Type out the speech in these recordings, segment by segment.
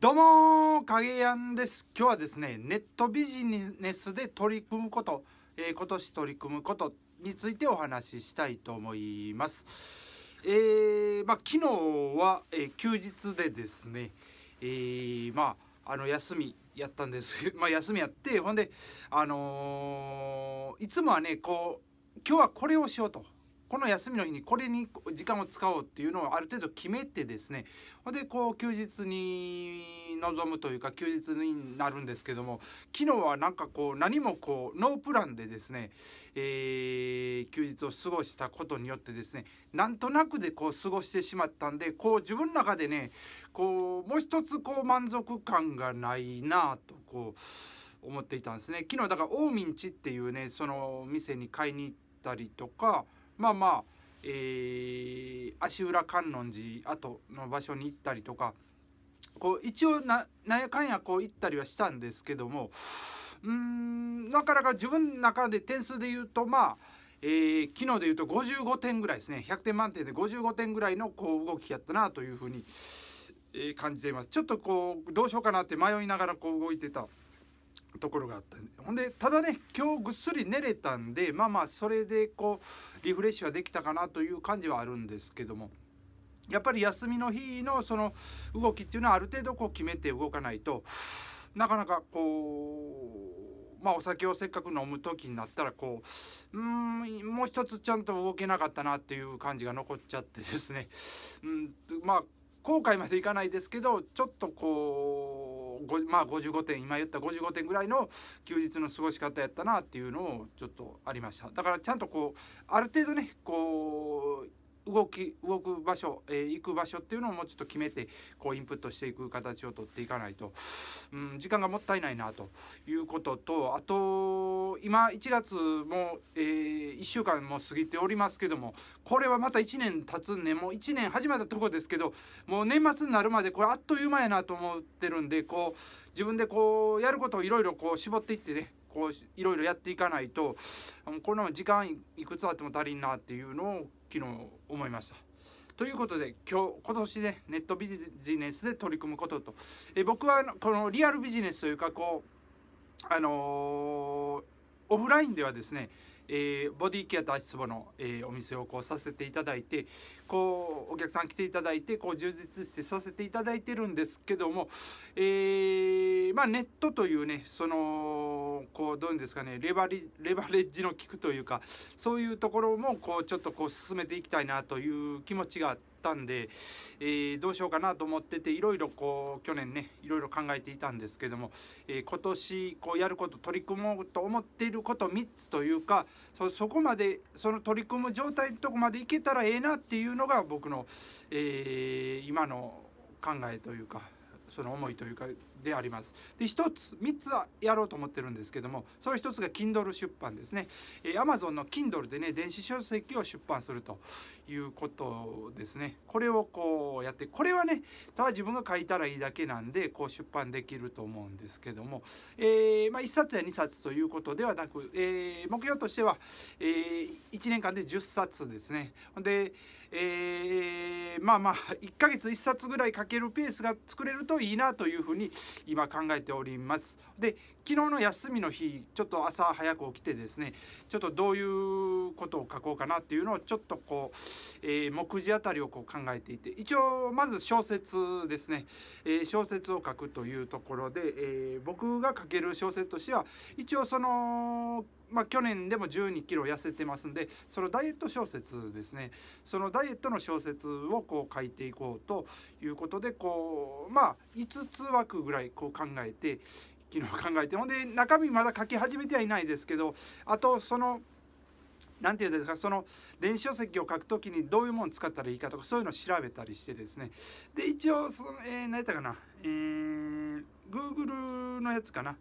どうも影やんです今日はですねネットビジネスで取り組むこと、えー、今年取り組むことについてお話ししたいと思います。えー、まあ、昨日は、えー、休日でですね、えまあ、あの休みやったんです まあ、休みやってほんで、あのいつもはねこう今日はこれをしようとこの休みの日にこれに時間を使おうっていうのをある程度決めてですねほんでこう休日に臨むというか休日になるんですけども昨日はなんかこう何もこうノープランでですね、えー、休日を過ごしたことによってですねなんとなくでこう過ごしてしまったんでこう自分の中でねこうもう一つこう満足感がないなとこう思っていたんですね昨日だから大民地っていうねその店に買いに行ったりとかまあまあ、えー、足裏観音寺跡の場所に行ったりとかこう一応ななんやかんやこう行ったりはしたんですけどもうんなかなか自分の中で点数で言うとまあえー、昨日で言うと55点ぐらいですね100点満点で55点ぐらいのこう動きやったなというふうに、えー、感じていますちょっとこうどうしようかなって迷いながらこう動いてたところがあったほんでただね今日ぐっすり寝れたんでまあまあそれでこうリフレッシュはできたかなという感じはあるんですけどもやっぱり休みの日のその動きっていうのはある程度こう決めて動かないとなかなかこうまあ、お酒をせっかく飲む時になったらこううんもう一つちゃんと動けなかったなっていう感じが残っちゃってですねうんまあ後悔までいかないですけどちょっとこうまあ55点今言った55点ぐらいの休日の過ごし方やったなっていうのをちょっとありましただからちゃんとこうある程度ねこう動き動く場所、えー、行く場所っていうのをもうちょっと決めてこうインプットしていく形をとっていかないと、うん、時間がもったいないなということとあと今1月も、えー、1週間も過ぎておりますけどもこれはまた1年経つんで、ね、もう1年始まったとこですけどもう年末になるまでこれあっという間やなと思ってるんでこう自分でこうやることをいろいろこう絞っていってねこういろいろやっていかないとこのまま時間いくつあっても足りんなっていうのを昨日思いました。ということで今日今年ねネットビジネスで取り組むこととえ僕はこのリアルビジネスというかこうあのー、オフラインではですねえー、ボディケアと足つぼの、えー、お店をこうさせていただいてこうお客さん来ていただいてこう充実してさせていただいてるんですけども、えー、まあ、ネットというねそのこうどういうんですかねレバリレバレッジの効くというかそういうところもこうちょっとこう進めていきたいなという気持ちがあったんで、えー、どうしようかなと思ってていろいろこう去年ねいろいろ考えていたんですけども、えー、今年こうやること取り組もうと思っていること3つというかそそこまでその取り組む状態のとこまでいけたらええなっていうのが僕の、えー、今の考えというか。その思いというかであります。で1つ3つはやろうと思ってるんですけどもその1つが Kindle 出版ですね。え Amazon の Kindle でね電子書籍を出版するということですね。これをこうやってこれはねただ自分が書いたらいいだけなんでこう出版できると思うんですけども、えー、まあ、1冊や2冊ということではなく、えー、目標としては、えー、1年間で10冊ですね。でえー、まあまあ1ヶ月1冊ぐらいかけるペースが作れるといいなというふうに今考えております。で昨日の休みの日ちょっと朝早く起きてですねちょっとどういうことを書こうかなっていうのをちょっとこう、えー、目次あたりをこう考えていて一応まず小説ですね、えー、小説を書くというところで、え僕が書ける小説としては一応そのまあ、去年でも1 2キロ痩せてますんでそのダイエット小説ですねそのダイエットの小説をこう書いていこうということでこうまあ5つ枠ぐらいこう考えて昨日考えてほんで中身まだ書き始めてはいないですけどあとその何て言うんですかその電子書籍を書くときにどういうもの使ったらいいかとかそういうのを調べたりしてですねで一応その、えー、何やったかな、えー、Google のやつかな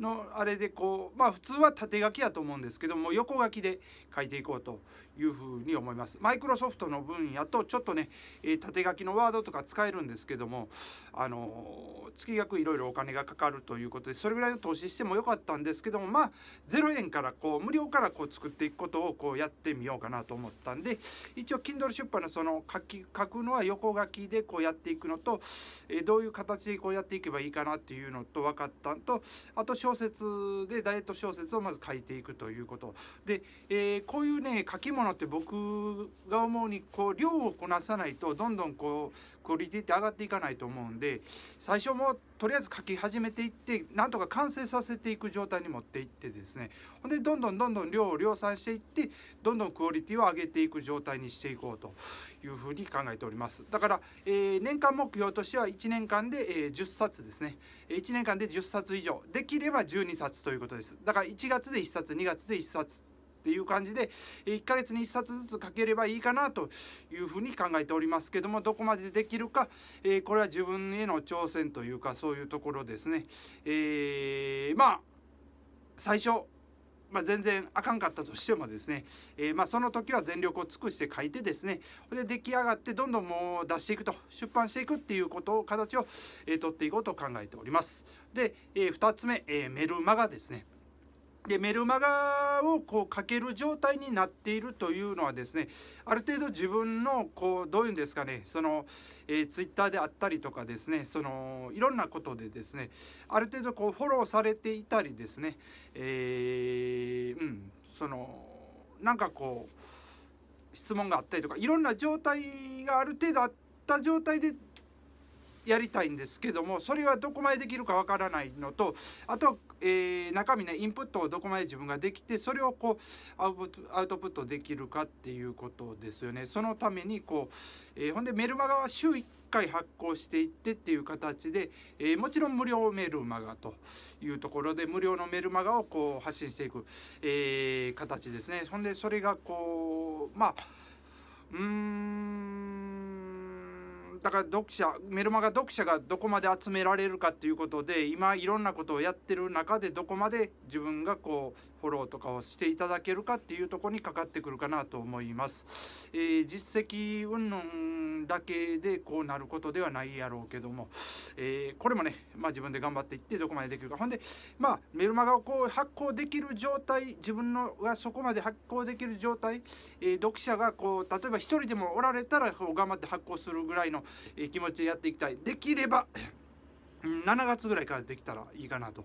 のあれでこうまあ普通は縦書きやと思うんですけども横書きで書いていこうというふうに思います。マイクロソフトの分野とちょっとね、えー、縦書きのワードとか使えるんですけどもあの月額いろいろお金がかかるということでそれぐらいの投資してもよかったんですけどもまあ0円からこう無料からこう作っていくことをこうやってみようかなと思ったんで一応 Kindle 出版のその書き書くのは横書きでこうやっていくのと、えー、どういう形でこうやっていけばいいかなっていうのと分かったんとあと小説でダイエット小説をまず書いていくということで、えー、こういうね書き物って僕が思うにこう量をこなさないとどんどんこうクオリティって上がっていかないと思うんで最初もとりあえず書き始めていってなんとか完成させていく状態に持っていってですねほんでどんどんどんどん量を量産していってどんどんクオリティを上げていく状態にしていこうというふうに考えておりますだから、えー、年間目標としては1年間で、えー、10冊ですね1年間で10冊以上できれば12冊ということですだから1月で1冊2月で1冊っていう感じで1ヶ月に1冊ずつ書ければいいかなというふうに考えておりますけどもどこまでできるか、えこれは自分への挑戦というかそういうところですね。えー、まあ最初まあ、全然あかんかったとしてもですね、えー、まあその時は全力を尽くして書いてですねで出来上がってどんどんもう出していくと出版していくっていうことを形を、えー、取っていこうと考えております。で、えー、2つ目、えー、メルマガですね。でメルマガをこう書ける状態になっているというのはですねある程度自分のこうどういうんですかねその、えー、ツイッターであったりとかですねそのいろんなことでですねある程度こうフォローされていたりですね、えー、うん、そのなんかこう質問があったりとかいろんな状態がある程度あった状態でやりたいんですけどもそれはどこまでできるかわからないのとあとはえー、中身ねインプットをどこまで自分ができてそれをこうアウトプットできるかっていうことですよねそのためにこう、えー、ほんでメルマガは週1回発行していってっていう形で、えー、もちろん無料メルマガというところで無料のメルマガをこう発信していく、え形ですねほんでそれがこうまあうんだから読者メルマガ読者がどこまで集められるかっていうことで今いろんなことをやってる中でどこまで自分がこうフォローとかをしていただけるかっていうとこにかかってくるかなと思います。えー、実績云々だけでこうなることではないやろうけども、えー、これもね、まあ、自分で頑張っていってどこまでできるかほんで、まあ、メルマガをこう発行できる状態自分のがそこまで発行できる状態、えー、読者がこう例えば1人でもおられたらこう頑張って発行するぐらいのえ気持ちでやっていきたいできれば7月ぐらいからできたらいいかなと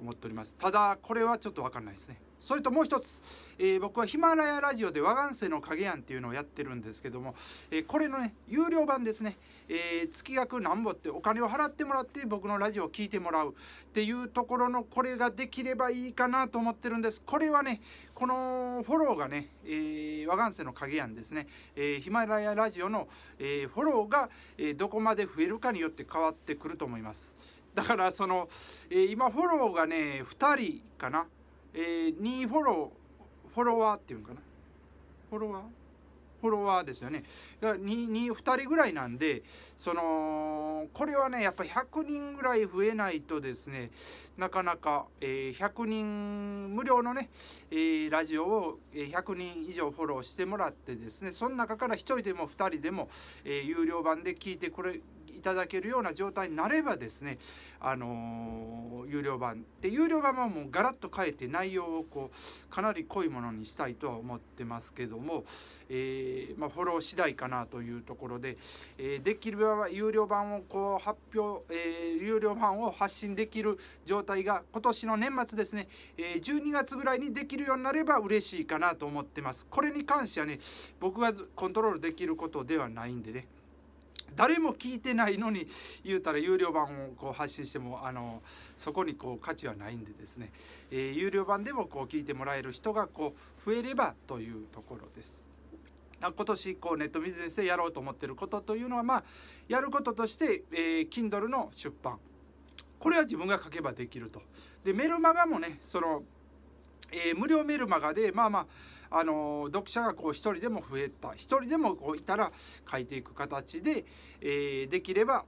思っておりますただこれはちょっと分かんないですねそれともう一つ、えー、僕はヒマラヤラジオで和岸世の影やんっていうのをやってるんですけども、えー、これのね有料版ですね、えー、月額なんぼってお金を払ってもらって僕のラジオを聴いてもらうっていうところのこれができればいいかなと思ってるんですこれはねこのフォローがね、えー、和岸世の影やんですね、えー、ヒマラヤラジオの、えー、フォローが、えー、どこまで増えるかによって変わってくると思いますだからその、えー、今フォローがね2人かなえー、2フォロー、フォロワーっていうんかな。フォロワーフォロワーですよね。2, 2, 2人ぐらいなんで、その、これはね、やっぱ100人ぐらい増えないとですね、なかなか、えー、100人、無料のね、えー、ラジオを100人以上フォローしてもらってですね、その中から1人でも2人でも、えー、有料版で聞いてくれいただけるような状態になればですね、あのー、有料版で有料版はもうガラッと変えて内容をこうかなり濃いものにしたいとは思ってますけども、えー、まあ、フォロー次第かなというところで、えー、できるれば有料版をこう発表、え有料版を発信できる状態が今年の年末ですね、え12月ぐらいにできるようになれば嬉しいかなと思ってます。これに関してはね僕がコントロールできることではないんでね誰も聞いてないのに言うたら有料版をこう発信してもあのそこにこう価値はないんでですね、えー、有料版でもこう聞いてもらえる人がこう増えればというところです。今年こうネットビジネスでやろうと思ってることというのはまあやることとして、えー、Kindle の出版これは自分が書けばできると。でメルマガもねそのえー、無料メルマガでまあまあ、あのー、読者がこう1人でも増えた1人でもこういたら書いていく形で、えー、できれば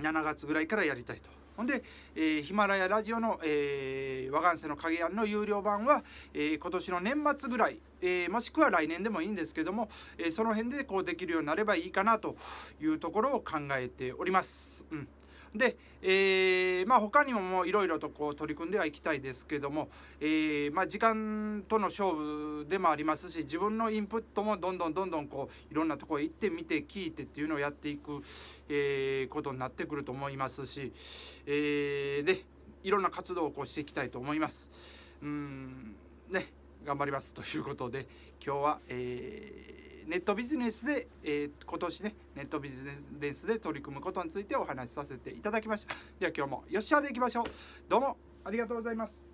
7月ぐらいからやりたいと。ほんで、えー、ヒマラヤラジオの、えー、和願の影庵の有料版は、えー、今年の年末ぐらい、えー、もしくは来年でもいいんですけども、えー、その辺でこうできるようになればいいかなというところを考えております。うんで、えー、まあ他にもいろいろとこう取り組んではいきたいですけども、えー、まあ時間との勝負でもありますし自分のインプットもどんどんどんどんこういろんなとこへ行って見て聞いてっていうのをやっていく、えー、ことになってくると思いますし、えー、でいろんな活動をこうしていきたいと思います。うんね頑張りますということで今日は、えーネットビジネスで、えー、今年ねネットビジネスで取り組むことについてお話しさせていただきましたでは今日もよっしゃでいきましょうどうもありがとうございます